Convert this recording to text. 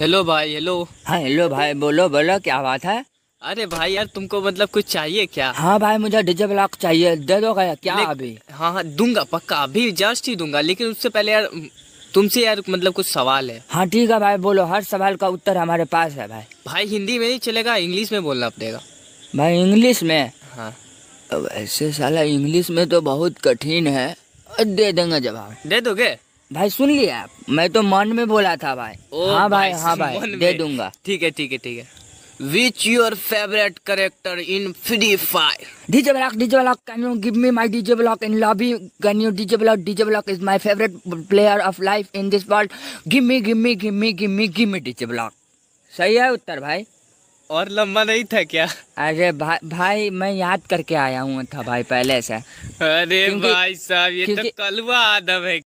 hello भाई hello हाँ hello भाई बोलो बोलो क्या बात है अरे भाई यार तुमको मतलब कुछ चाहिए क्या हाँ भाई मुझे डीजे ब्लॉक चाहिए दे दो क्या अभी हाँ हाँ दूंगा पक्का अभी जस्ट ही दूंगा लेकिन उससे पहले यार तुमसे यार मतलब कुछ सवाल है हाँ ठीक है भाई बोलो हर सवाल का उत्तर हमारे पास है भाई भाई हिंदी में नहीं चलेगा इंग्लिश में बोलना पड़ेगा भाई इंग्लिश में हाँ वैसे साला इंग्लिश में तो बहुत कठिन है दे देंगे जवाब दे दोगे भाई सुन लिया मैं तो मन में बोला था भाई ओ हाँ भाई, भाई हाँ भाई दे दूंगा ठीक है ठीक है ठीक है which your favourite character in Free Fire DJ block DJ block can you give me my DJ block in lobby can you DJ block DJ block is my favourite player of life in this world give me give me give me give me give me DJ block सही है उत्तर भाई और लंबा नहीं था क्या अरे भा, भाई मैं याद करके आया हूँ था भाई पहले से अरे भाई साहब ये तो कलवा आदम है